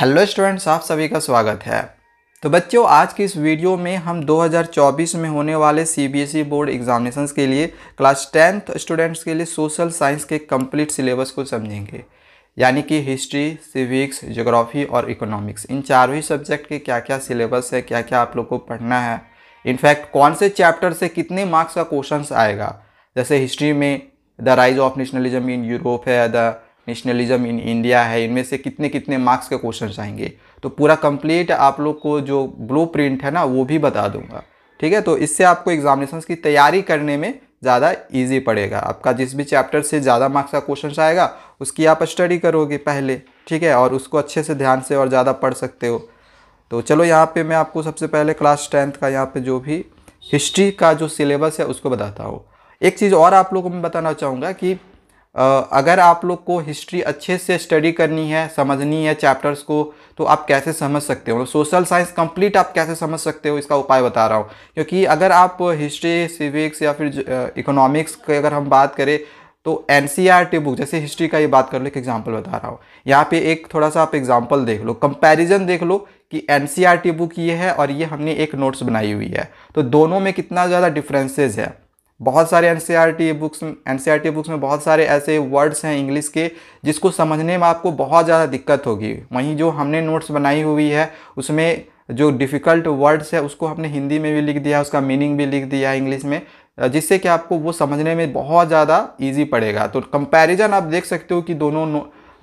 hello students आप सभी का स्वागत है तो बच्चों आज की इस वीडियो में हम 2024 में होने वाले सीबीएसई e बोर्ड एग्जामिनेशन के लिए क्लास टेंथ स्टूडेंट्स के लिए सोशल साइंस के कंप्लीट सिलेबस को समझेंगे यानी कि हिस्ट्री सिविक्स जोग्राफी और इकोनॉमिक्स इन चारों ही सब्जेक्ट के क्या क्या सिलेबस है क्या क्या आप लोग को पढ़ना है इनफैक्ट कौन से चैप्टर से कितने मार्क्स का क्वेश्चन आएगा जैसे हिस्ट्री में the rise of nationalism in Europe है द नेशनलिज्म इन इंडिया है इनमें से कितने कितने मार्क्स के क्वेश्चन आएंगे तो पूरा कंप्लीट आप लोग को जो ब्लू है ना वो भी बता दूंगा ठीक है तो इससे आपको एग्जामिनेशन की तैयारी करने में ज़्यादा इजी पड़ेगा आपका जिस भी चैप्टर से ज़्यादा मार्क्स का क्वेश्चन आएगा उसकी आप स्टडी करोगे पहले ठीक है और उसको अच्छे से ध्यान से और ज़्यादा पढ़ सकते हो तो चलो यहाँ पर मैं आपको सबसे पहले क्लास टेंथ का यहाँ पर जो भी हिस्ट्री का जो सिलेबस है उसको बताता हूँ एक चीज़ और आप लोगों को मैं बताना चाहूँगा कि अगर आप लोग को हिस्ट्री अच्छे से स्टडी करनी है समझनी है चैप्टर्स को तो आप कैसे समझ सकते हो सोशल साइंस कंप्लीट आप कैसे समझ सकते हो इसका उपाय बता रहा हूँ क्योंकि अगर आप हिस्ट्री सिविक्स या फिर इकोनॉमिक्स की अगर हम बात करें तो एन बुक जैसे हिस्ट्री का ये बात कर लो एक एग्जाम्पल बता रहा हूँ यहाँ पे एक थोड़ा सा आप एग्जाम्पल देख लो कंपैरिजन देख लो कि एन बुक ये है और ये हमने एक नोट्स बनाई हुई है तो दोनों में कितना ज़्यादा डिफरेंसेज है बहुत सारे N books N C books में बहुत सारे ऐसे वर्ड्स हैं इंग्लिश के जिसको समझने में आपको बहुत ज़्यादा दिक्कत होगी वहीं जो हमने नोट्स बनाई हुई है उसमें जो डिफ़िकल्ट वर्ड्स है उसको हमने हिंदी में भी लिख दिया उसका मीनिंग भी लिख दिया है इंग्लिश में जिससे कि आपको वो समझने में बहुत ज़्यादा ईजी पड़ेगा तो कंपेरिजन आप देख सकते हो कि दोनों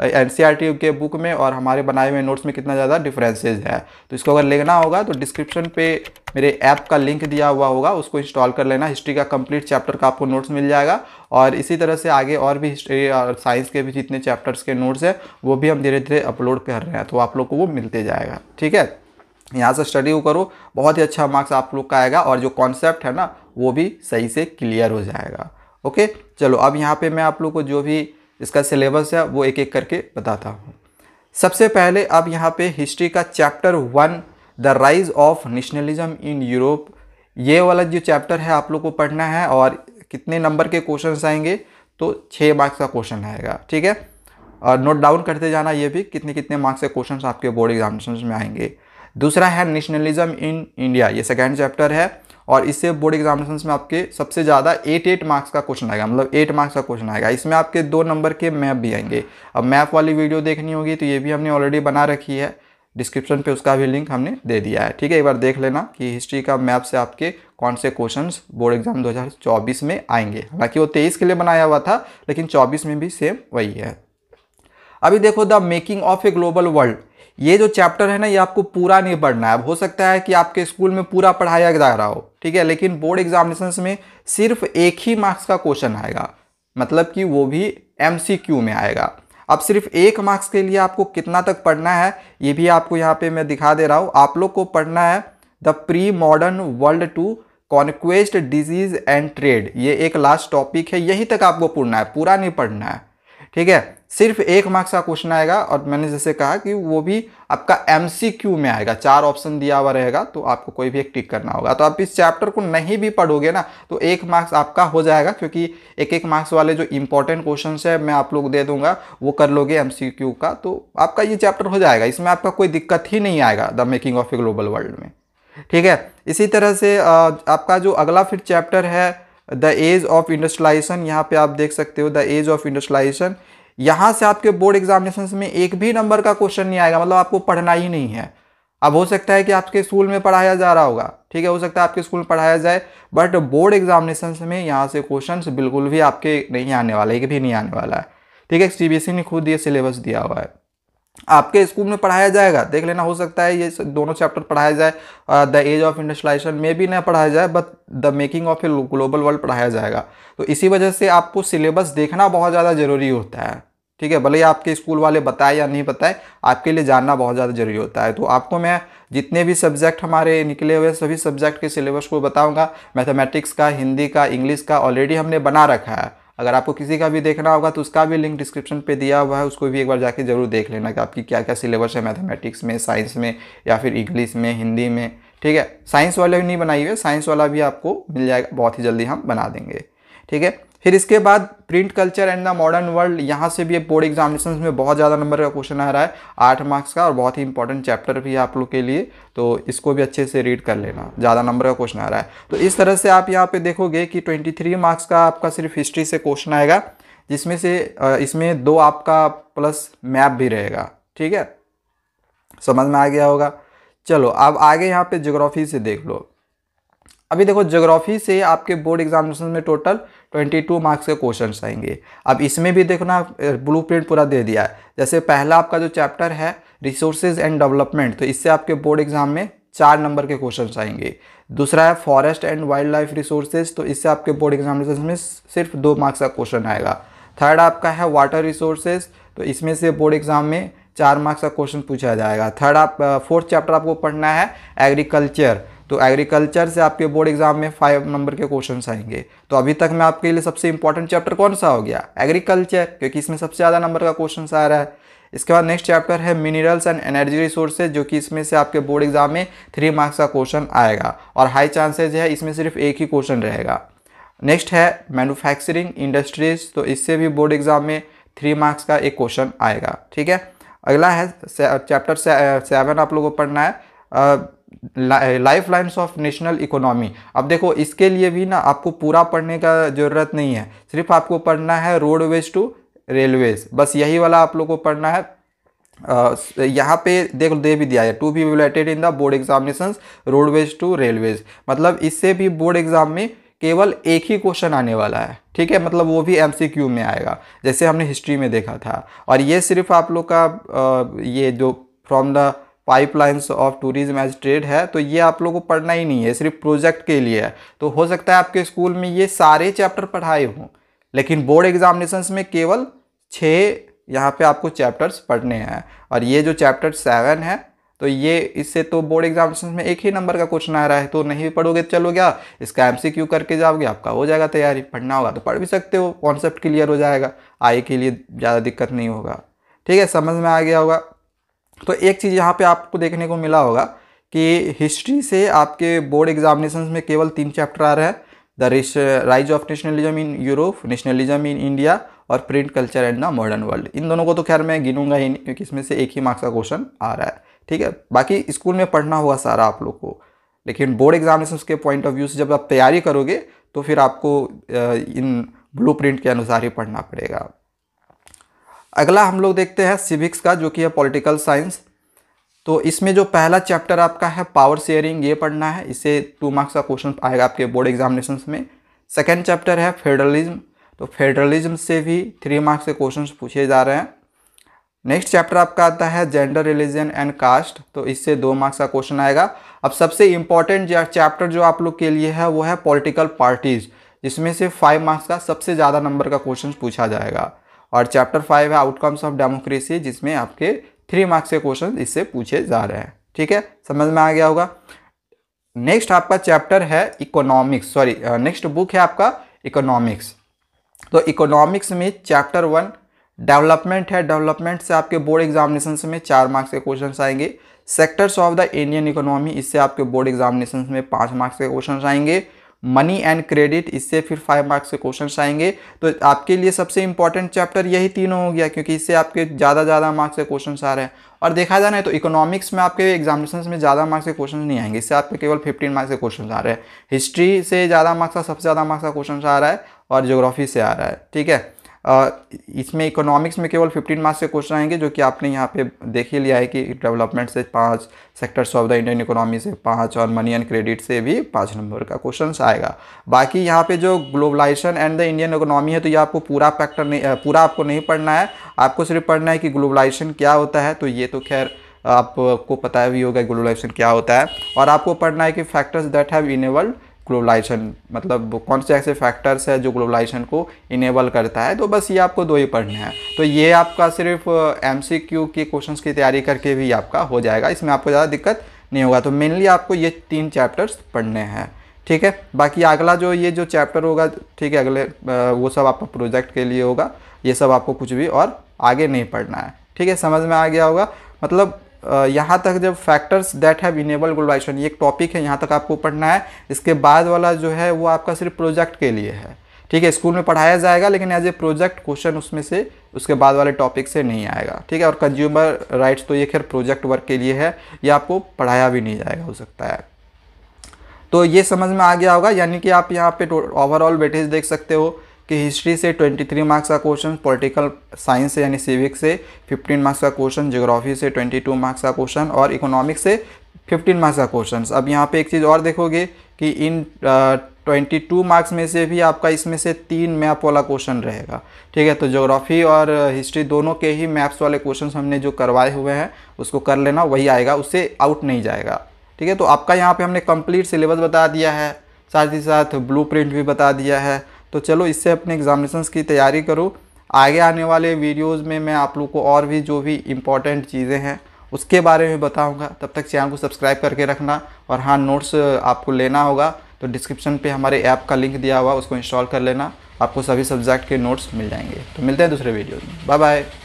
एन e के बुक में और हमारे बनाए हुए नोट्स में कितना ज़्यादा डिफरेंसेज है तो इसको अगर लेना होगा तो डिस्क्रिप्शन पे मेरे ऐप का लिंक दिया हुआ होगा उसको इंस्टॉल कर लेना हिस्ट्री का कंप्लीट चैप्टर का आपको नोट्स मिल जाएगा और इसी तरह से आगे और भी हिस्ट्री और साइंस के भी जितने चैप्टर्स के नोट्स हैं वो भी हम धीरे धीरे अपलोड कर रहे हैं तो आप लोग को वो मिलते जाएगा ठीक है यहाँ से स्टडी करो बहुत ही अच्छा मार्क्स आप लोग का आएगा और जो कॉन्सेप्ट है ना वो भी सही से क्लियर हो जाएगा ओके चलो अब यहाँ पे मैं आप लोग को जो भी इसका सिलेबस है वो एक एक करके बताता हूँ सबसे पहले आप यहाँ पे हिस्ट्री का chapter one the rise of nationalism in Europe ये वाला जो चैप्टर है आप लोग को पढ़ना है और कितने नंबर के क्वेश्चन आएंगे तो छः मार्क्स का क्वेश्चन आएगा ठीक है और नोट डाउन करते जाना ये भी कितने कितने मार्क्स के क्वेश्चन आपके बोर्ड एग्जामिनेशन में आएंगे दूसरा है नेशनलिज्म इन इंडिया ये सेकेंड चैप्टर है और इससे बोर्ड एग्जामिनेशन में आपके सबसे ज़्यादा एट एट मार्क्स का क्वेश्चन आएगा मतलब एट मार्क्स का क्वेश्चन आएगा इसमें आपके दो नंबर के मैप भी आएंगे अब मैप वाली वीडियो देखनी होगी तो ये भी हमने ऑलरेडी बना रखी है डिस्क्रिप्शन पे उसका भी लिंक हमने दे दिया है ठीक है एक बार देख लेना कि हिस्ट्री का मैप से आपके कौन से क्वेश्चंस बोर्ड एग्जाम 2024 में आएंगे हालांकि वो 23 के लिए बनाया हुआ था लेकिन 24 में भी सेम वही है अभी देखो the making of a global world ये जो चैप्टर है ना ये आपको पूरा नहीं पढ़ना है हो सकता है कि आपके स्कूल में पूरा पढ़ाया जा रहा हो ठीक है लेकिन बोर्ड एग्जामिनेशन में सिर्फ एक ही मार्क्स का क्वेश्चन आएगा मतलब कि वो भी एम में आएगा अब सिर्फ एक मार्क्स के लिए आपको कितना तक पढ़ना है ये भी आपको यहाँ पे मैं दिखा दे रहा हूँ आप लोग को पढ़ना है the pre modern world to conquest disease and trade ये एक लास्ट टॉपिक है यही तक आपको पढ़ना है पूरा नहीं पढ़ना है ठीक है सिर्फ एक मार्क्स का क्वेश्चन आएगा और मैंने जैसे कहा कि वो भी आपका एम में आएगा चार ऑप्शन दिया हुआ रहेगा तो आपको कोई भी एक टिक करना होगा तो आप इस चैप्टर को नहीं भी पढ़ोगे ना तो एक मार्क्स आपका हो जाएगा क्योंकि एक एक मार्क्स वाले जो इंपॉर्टेंट क्वेश्चन है मैं आप लोग दे दूंगा वो कर लोगे एम का तो आपका ये चैप्टर हो जाएगा इसमें आपका कोई दिक्कत ही नहीं आएगा the making of a global world में ठीक है इसी तरह से आपका जो अगला फिर चैप्टर है द एज ऑफ इंडस्ट्रलाइजेशन यहाँ पे आप देख सकते हो द एज ऑफ इंडस्ट्रलाइजेशन यहाँ से आपके बोर्ड एग्जामिनेशन में एक भी नंबर का क्वेश्चन नहीं आएगा मतलब आपको पढ़ना ही नहीं है अब हो सकता है कि आपके स्कूल में पढ़ाया जा रहा होगा ठीक है हो सकता है आपके स्कूल में पढ़ाया जाए बट बोर्ड एग्जामिनेशन में यहाँ से क्वेश्चन बिल्कुल भी आपके नहीं आने वाला एक भी नहीं आने वाला है ठीक है सी e ने खुद ये सिलेबस दिया हुआ है आपके स्कूल में पढ़ाया जाएगा देख लेना हो सकता है ये दोनों चैप्टर पढ़ाया जाए द एज ऑफ इंडस्ट्रियलाइजेशन में भी ना पढ़ाया जाए but the making of a global world पढ़ाया जाएगा तो इसी वजह से आपको सिलेबस देखना बहुत ज़्यादा ज़रूरी होता है ठीक है भले ही आपके स्कूल वाले बताए या नहीं बताए आपके लिए जानना बहुत ज़्यादा ज़रूरी होता है तो आपको मैं जितने भी सब्जेक्ट हमारे निकले हुए सभी सब्जेक्ट के सिलेबस को बताऊंगा मैथमेटिक्स का हिंदी का इंग्लिश का ऑलरेडी हमने बना रखा है अगर आपको किसी का भी देखना होगा तो उसका भी लिंक डिस्क्रिप्शन पे दिया हुआ है उसको भी एक बार जाके ज़रूर देख लेना कि आपकी क्या क्या सिलेबस है मैथमेटिक्स में साइंस में या फिर इंग्लिश में हिंदी में ठीक है साइंस वाले भी नहीं बनाई हुई साइंस वाला भी आपको मिल जाएगा बहुत ही जल्दी हम बना देंगे ठीक है फिर इसके बाद print culture and the modern world यहाँ से भी बोर्ड एग्जामिनेशन में बहुत ज़्यादा नंबर का क्वेश्चन आ रहा है आठ मार्क्स का और बहुत ही इंपॉर्टेंट चैप्टर भी है आप लोग के लिए तो इसको भी अच्छे से रीड कर लेना ज़्यादा नंबर का क्वेश्चन आ रहा है तो इस तरह से आप यहाँ पे देखोगे कि ट्वेंटी मार्क्स का आपका सिर्फ हिस्ट्री से क्वेश्चन आएगा जिसमें से इसमें दो आपका प्लस मैप भी रहेगा ठीक है समझ में आ गया होगा चलो अब आगे यहाँ पे जोग्राफी से देख लो अभी देखो जोग्राफी से आपके बोर्ड एग्जामिनेशन में टोटल ट्वेंटी टू मार्क्स के क्वेश्चन आएंगे अब इसमें भी देखना ब्लू प्रिंट पूरा दे दिया है जैसे पहला आपका जो चैप्टर है रिसोर्सेज एंड डेवलपमेंट तो इससे आपके बोर्ड एग्जाम में चार नंबर के क्वेश्चन आएंगे दूसरा है forest and wildlife resources तो इससे आपके बोर्ड एग्जामिनेशन में सिर्फ दो मार्क्स का क्वेश्चन आएगा थर्ड आपका है वाटर रिसोर्सेज तो इसमें से बोर्ड एग्जाम में चार मार्क्स का क्वेश्चन पूछा जाएगा थर्ड आप फोर्थ चैप्टर आपको पढ़ना है एग्रीकल्चर तो एग्रीकल्चर से आपके बोर्ड एग्जाम में फाइव नंबर के क्वेश्चन आएंगे तो अभी तक मैं आपके लिए सबसे इंपॉर्टेंट चैप्टर कौन सा हो गया एग्रीकल्चर क्योंकि इसमें सबसे ज़्यादा नंबर का क्वेश्चन आ रहा है इसके बाद नेक्स्ट चैप्टर है मिनरल्स एंड एनर्जी रिसोर्सेज जो कि इसमें से आपके बोर्ड एग्जाम में थ्री मार्क्स का क्वेश्चन आएगा और हाई चांसेज है इसमें सिर्फ एक ही क्वेश्चन रहेगा नेक्स्ट है मैनुफैक्चरिंग इंडस्ट्रीज तो इससे भी बोर्ड एग्जाम में थ्री मार्क्स का एक क्वेश्चन आएगा ठीक है अगला है चैप्टर सेवन आप लोगों को पढ़ना है lifelines of national economy अब देखो इसके लिए भी ना आपको पूरा पढ़ने का ज़रूरत नहीं है सिर्फ आपको पढ़ना है रोडवेज टू रेलवेज बस यही वाला आप लोग को पढ़ना है यहाँ पे देख दे भी दिया है to be related in the board examination roadways to railways मतलब इससे भी बोर्ड एग्जाम में केवल एक ही क्वेश्चन आने वाला है ठीक है मतलब वो भी एम में आएगा जैसे हमने हिस्ट्री में देखा था और ये सिर्फ आप लोग का ये जो from the pipelines of tourism as trade है तो ये आप लोगों को पढ़ना ही नहीं है सिर्फ प्रोजेक्ट के लिए है तो हो सकता है आपके स्कूल में ये सारे चैप्टर पढ़ाए हों लेकिन बोर्ड एग्जामिनेशंस में केवल छः यहाँ पे आपको चैप्टर्स पढ़ने हैं और ये जो चैप्टर सेवन है तो ये इससे तो बोर्ड एग्जामिनेशन में एक ही नंबर का क्वेश्चन आ रहा है तो नहीं पढ़ोगे तो चलो क्या इसका एमसीक्यू करके जाओगे आपका हो जाएगा तैयारी पढ़ना होगा तो पढ़ भी सकते हो कॉन्सेप्ट क्लियर हो जाएगा आई के लिए ज़्यादा दिक्कत नहीं होगा ठीक है समझ में आ गया होगा तो एक चीज़ यहाँ पे आपको देखने को मिला होगा कि हिस्ट्री से आपके बोर्ड एग्जामिनेशन में केवल तीन चैप्टर आ रहे हैं the rish rise of nationalism in Europe nationalism in India और print culture and the modern world इन दोनों को तो खैर मैं गिनूंगा ही नहीं क्योंकि इसमें से एक ही मार्क्स का क्वेश्चन आ रहा है ठीक है बाकी स्कूल में पढ़ना हुआ सारा आप लोग को लेकिन बोर्ड एग्जामिनेशन के पॉइंट ऑफ व्यू से जब आप तैयारी करोगे तो फिर आपको uh, इन ब्लू के अनुसार ही पढ़ना पड़ेगा अगला हम लोग देखते हैं सिविक्स का जो कि है पॉलिटिकल साइंस तो इसमें जो पहला चैप्टर आपका है पावर शेयरिंग ये पढ़ना है इससे टू मार्क्स का क्वेश्चन आएगा आपके बोर्ड एग्जामिनेशन में सेकेंड चैप्टर है फेडरलिज्म तो फेडरलिज्म से भी थ्री मार्क्स के क्वेश्चन पूछे जा रहे हैं नेक्स्ट चैप्टर आपका आता है जेंडर रिलीजन एंड कास्ट तो इससे दो मार्क्स का क्वेश्चन आएगा अब सबसे इम्पॉर्टेंट चैप्टर जो आप लोग के लिए है वो है पॉलिटिकल पार्टीज़ जिसमें से फाइव मार्क्स का सबसे ज़्यादा नंबर का क्वेश्चन पूछा जाएगा और चैप्टर फाइव है आउटकम्स ऑफ डेमोक्रेसी जिसमें आपके थ्री मार्क्स के क्वेश्चन इससे पूछे जा रहे हैं ठीक है समझ में आ गया होगा नेक्स्ट आपका चैप्टर है इकोनॉमिक्स सॉरी नेक्स्ट बुक है आपका इकोनॉमिक्स तो इकोनॉमिक्स में चैप्टर वन डेवलपमेंट है डेवलपमेंट से आपके बोर्ड एग्जामिनेशन में चार मार्क्स के क्वेश्चन आएंगे sectors of the Indian economy इससे आपके बोर्ड एग्जामिनेशन में पाँच मार्क्स के क्वेश्चन आएंगे मनी एंड क्रेडिट इससे फिर फाइव मार्क्स के क्वेश्चन आएंगे तो आपके लिए सबसे इंपॉर्टेंट चैप्टर यही तीनों हो गया क्योंकि इससे आपके ज़्यादा ज़्यादा मार्क्स के क्वेश्चन आ रहे हैं और देखा जाए ना तो इकोनॉमिक्स में आपके एग्जामिनेशन में ज़्यादा मार्क्स के क्वेश्चन नहीं आएंगे इससे आपके केवल फिफ्टीन मार्क्स के क्वेश्चन आ रहे हैं हिस्ट्री से ज़्यादा मार्क्स का सबसे ज़्यादा मार्क्स का क्वेश्चन आ रहा है और जोग्राफी से आ रहा है ठीक है इसमें इकोनॉमिक्स में केवल 15 मार्क्स के क्वेश्चन आएंगे जो कि आपने यहाँ पे देख ही लिया है कि डेवलपमेंट से पाँच sectors of the Indian economy से पाँच और मनी एंड क्रेडिट से भी पाँच नंबर का क्वेश्चन आएगा बाकी यहाँ पे जो globalisation and the Indian economy है तो ये आपको पूरा फैक्टर नहीं पूरा आपको नहीं पढ़ना है आपको सिर्फ पढ़ना है कि ग्लोबलाइजेशन क्या होता है तो ये तो खैर आपको पता भी होगा ग्लोबलाइजेशन क्या होता है और आपको पढ़ना है कि factors that have enabled globalisation मतलब कौन से ऐसे फैक्टर्स है जो ग्लोबलाइजेशन को इनेबल करता है तो बस ये आपको दो ही पढ़ने हैं तो ये आपका सिर्फ एम के क्वेश्चन की तैयारी करके भी आपका हो जाएगा इसमें आपको ज़्यादा दिक्कत नहीं होगा तो मेनली आपको ये तीन चैप्टर्स पढ़ने हैं ठीक है बाकी अगला जो ये जो चैप्टर होगा ठीक है अगले वो सब आपका प्रोजेक्ट के लिए होगा ये सब आपको कुछ भी और आगे नहीं पढ़ना है ठीक है समझ में आ गया होगा मतलब यहाँ तक जब factors that have enable globalisation ये एक टॉपिक है यहाँ तक आपको पढ़ना है इसके बाद वाला जो है वो आपका सिर्फ प्रोजेक्ट के लिए है ठीक है स्कूल में पढ़ाया जाएगा लेकिन एज ए प्रोजेक्ट क्वेश्चन उसमें से उसके बाद वाले टॉपिक से नहीं आएगा ठीक है और कंज्यूमर राइट्स तो ये खैर प्रोजेक्ट वर्क के लिए है ये आपको पढ़ाया भी नहीं जाएगा हो सकता है तो ये समझ में आ गया होगा यानी कि आप यहाँ पे ओवरऑल तो वेटेज देख सकते हो कि हिस्ट्री से 23 मार्क्स का क्वेश्चन पॉलिटिकल साइंस से यानी सिविक्स से 15 मार्क्स का क्वेश्चन जोग्राफी से 22 मार्क्स का क्वेश्चन और इकोनॉमिक्स से 15 मार्क्स का क्वेश्चन अब यहाँ पे एक चीज़ और देखोगे कि इन ट्वेंटी टू मार्क्स में से भी आपका इसमें से तीन मैप वाला क्वेश्चन रहेगा ठीक है तो जोग्राफी और हिस्ट्री दोनों के ही मैप्स वाले क्वेश्चन हमने जो करवाए हुए हैं उसको कर लेना वही आएगा उससे आउट नहीं जाएगा ठीक है तो आपका यहाँ पे हमने कंप्लीट सिलेबस बता दिया है साथ ही साथ ब्लूप्रिंट भी बता दिया है तो चलो इससे अपने एग्जामिनेशन की तैयारी करो आगे आने वाले वीडियोज़ में मैं आप लोग को और भी जो भी इम्पॉर्टेंट चीज़ें हैं उसके बारे में बताऊँगा तब तक चैनल को सब्सक्राइब करके रखना और हाँ नोट्स आपको लेना होगा तो डिस्क्रिप्शन पे हमारे ऐप का लिंक दिया हुआ उसको इंस्टॉल कर लेना आपको सभी सब्जेक्ट के नोट्स मिल जाएंगे तो मिलते हैं दूसरे वीडियो में बाय बाय